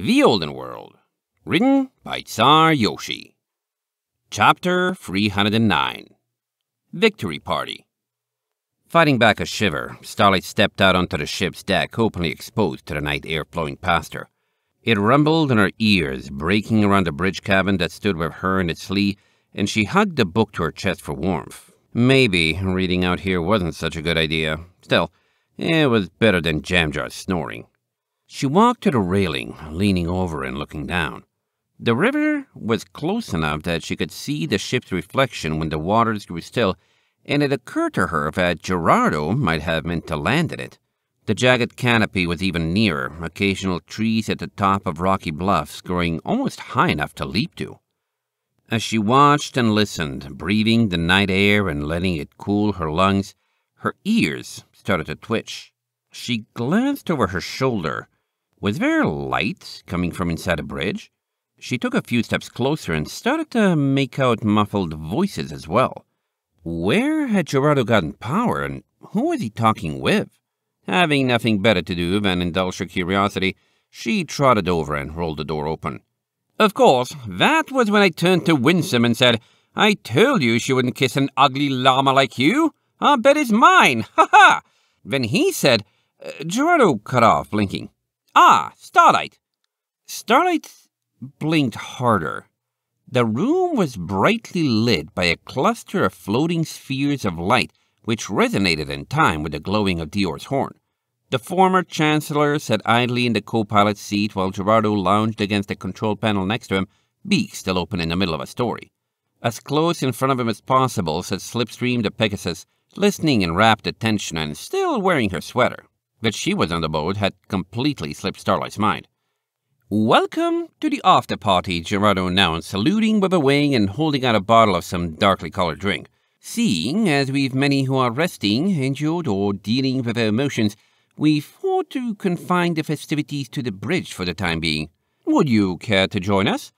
The Olden World, written by Tsar Yoshi. Chapter 309 Victory Party. Fighting back a shiver, Starlight stepped out onto the ship's deck, openly exposed to the night air flowing past her. It rumbled in her ears, breaking around the bridge cabin that stood with her in its lee, and she hugged the book to her chest for warmth. Maybe reading out here wasn't such a good idea. Still, it was better than Jamjar's snoring. She walked to the railing, leaning over and looking down. The river was close enough that she could see the ship's reflection when the waters grew still, and it occurred to her that Gerardo might have meant to land in it. The jagged canopy was even nearer, occasional trees at the top of rocky bluffs growing almost high enough to leap to. As she watched and listened, breathing the night air and letting it cool her lungs, her ears started to twitch. She glanced over her shoulder was there light coming from inside a bridge? She took a few steps closer and started to make out muffled voices as well. Where had Gerardo gotten power, and who was he talking with? Having nothing better to do than indulge her curiosity, she trotted over and rolled the door open. Of course, that was when I turned to Winsome and said, I told you she wouldn't kiss an ugly llama like you. i bet it's mine. Ha ha! Then he said, uh, Gerardo cut off, blinking. Ah, starlight. Starlight blinked harder. The room was brightly lit by a cluster of floating spheres of light which resonated in time with the glowing of Dior's horn. The former chancellor sat idly in the co-pilot's seat while Gerardo lounged against the control panel next to him, beak still open in the middle of a story. As close in front of him as possible sat Slipstream the Pegasus, listening in rapt attention and still wearing her sweater that she was on the boat had completely slipped Starlight's mind. Welcome to the after party, Gerardo announced, saluting with a wing and holding out a bottle of some darkly colored drink. Seeing as we've many who are resting, injured, or dealing with their emotions, we thought to confine the festivities to the bridge for the time being. Would you care to join us?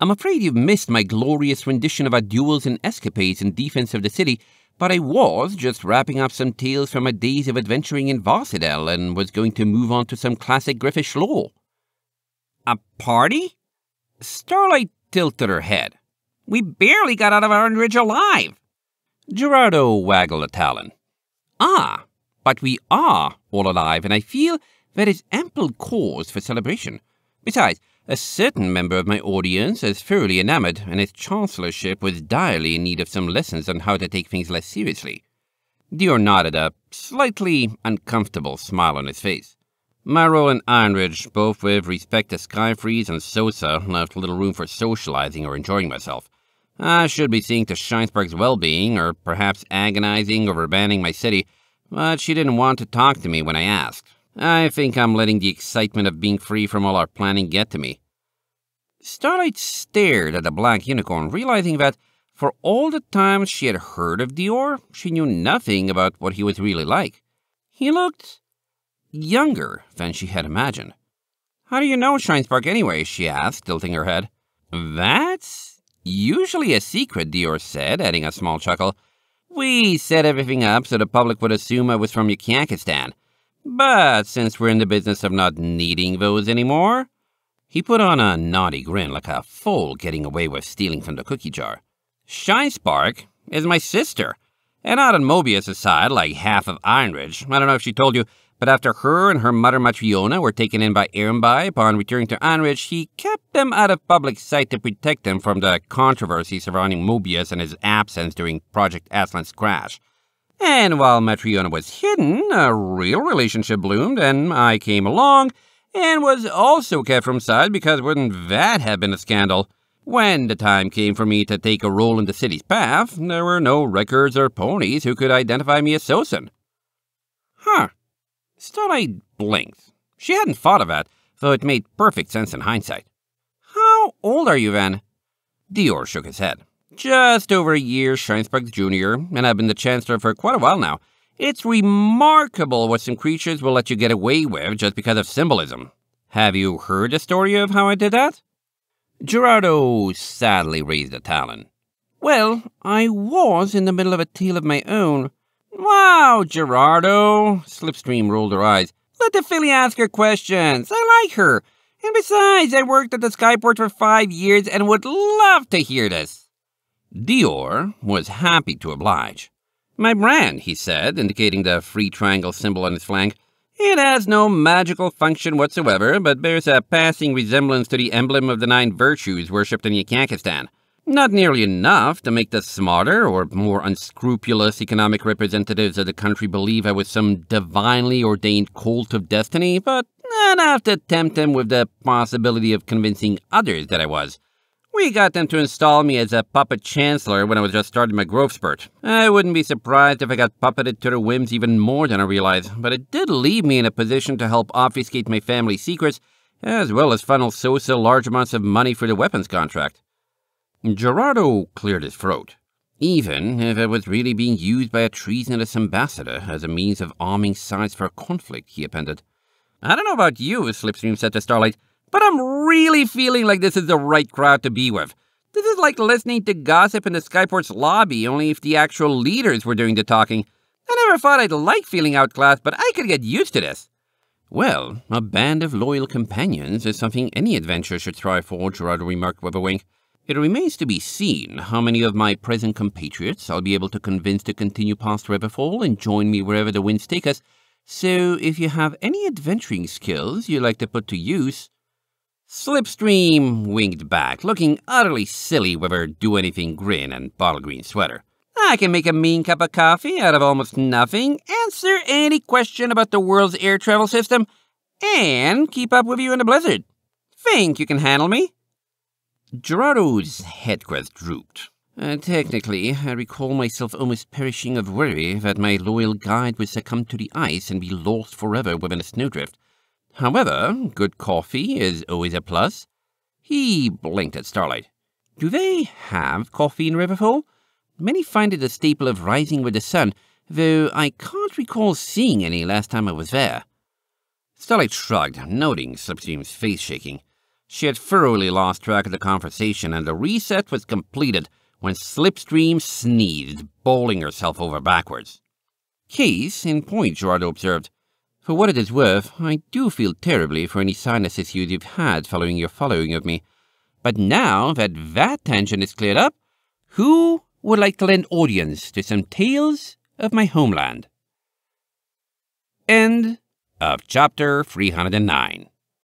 I'm afraid you've missed my glorious rendition of our duels and escapades in defense of the city, but I was just wrapping up some tales from my days of adventuring in Varsidel and was going to move on to some classic Griffish lore. A party? Starlight tilted her head. We barely got out of Ridge alive. Gerardo waggled a talon. Ah, but we are all alive, and I feel there is ample cause for celebration. Besides, a certain member of my audience is thoroughly enamored, and his chancellorship was direly in need of some lessons on how to take things less seriously. Dior nodded a slightly uncomfortable smile on his face. Myro and Ironridge, both with respect to Skyfreeze and Sosa, left little room for socializing or enjoying myself. I should be seeing to Shinespark's well-being, or perhaps agonizing over banning my city, but she didn't want to talk to me when I asked. I think I'm letting the excitement of being free from all our planning get to me. Starlight stared at the black unicorn, realizing that, for all the times she had heard of Dior, she knew nothing about what he was really like. He looked younger than she had imagined. How do you know Shinespark anyway? she asked, tilting her head. That's usually a secret, Dior said, adding a small chuckle. We set everything up so the public would assume I was from Yakakistan. But since we're in the business of not needing those anymore, he put on a naughty grin like a fool getting away with stealing from the cookie jar. Shine Spark is my sister, and out on Mobius side, like half of Ironridge. I don't know if she told you, but after her and her mother Matriona were taken in by Erenby upon returning to Ironridge, he kept them out of public sight to protect them from the controversy surrounding Mobius and his absence during Project Aslan's crash. And while Matryona was hidden, a real relationship bloomed, and I came along and was also kept from sight because wouldn't that have been a scandal? When the time came for me to take a role in the city's path, there were no records or ponies who could identify me as Sosin. Huh. Starlight blinked. She hadn't thought of that, though it made perfect sense in hindsight. How old are you, then? Dior shook his head just over a year Scheinsberg Jr., and I've been the Chancellor for quite a while now. It's remarkable what some creatures will let you get away with just because of symbolism. Have you heard the story of how I did that? Gerardo sadly raised a talon. Well, I was in the middle of a tale of my own. Wow, Gerardo! Slipstream rolled her eyes. Let the filly ask her questions. I like her. And besides, I worked at the Skyport for five years and would love to hear this. Dior was happy to oblige. My brand, he said, indicating the free triangle symbol on his flank, it has no magical function whatsoever, but bears a passing resemblance to the emblem of the nine virtues worshipped in Yankistan. Not nearly enough to make the smarter or more unscrupulous economic representatives of the country believe I was some divinely ordained cult of destiny, but enough to tempt them with the possibility of convincing others that I was. We got them to install me as a puppet chancellor when I was just starting my growth spurt. I wouldn't be surprised if I got puppeted to their whims even more than I realized, but it did leave me in a position to help obfuscate my family's secrets, as well as funnel Sosa large amounts of money for the weapons contract. Gerardo cleared his throat. Even if it was really being used by a treasonous ambassador as a means of arming sides for a conflict, he appended. I don't know about you, Slipstream said to Starlight, but I'm really feeling like this is the right crowd to be with. This is like listening to gossip in the Skyport's lobby, only if the actual leaders were doing the talking. I never thought I'd like feeling outclassed, but I could get used to this. Well, a band of loyal companions is something any adventurer should strive for, Gerard remarked with a wink. It remains to be seen how many of my present compatriots I'll be able to convince to continue past Riverfall and join me wherever the winds take us. So, if you have any adventuring skills you'd like to put to use, Slipstream winked back, looking utterly silly with her do-anything grin and bottle green sweater. I can make a mean cup of coffee out of almost nothing, answer any question about the world's air travel system, and keep up with you in a blizzard. Think you can handle me? Gerardo's headcrest drooped. Uh, technically, I recall myself almost perishing of worry that my loyal guide would succumb to the ice and be lost forever within a snowdrift. However, good coffee is always a plus. He blinked at Starlight. Do they have coffee in Riverfall? Many find it a staple of rising with the sun, though I can't recall seeing any last time I was there. Starlight shrugged, noting Slipstream's face shaking. She had thoroughly lost track of the conversation, and the reset was completed when Slipstream sneezed, bowling herself over backwards. Case in point, Gerardo observed. For what it is worth, I do feel terribly for any sinus issues you've had following your following of me. But now that that tension is cleared up, who would like to lend audience to some tales of my homeland? End of chapter 309.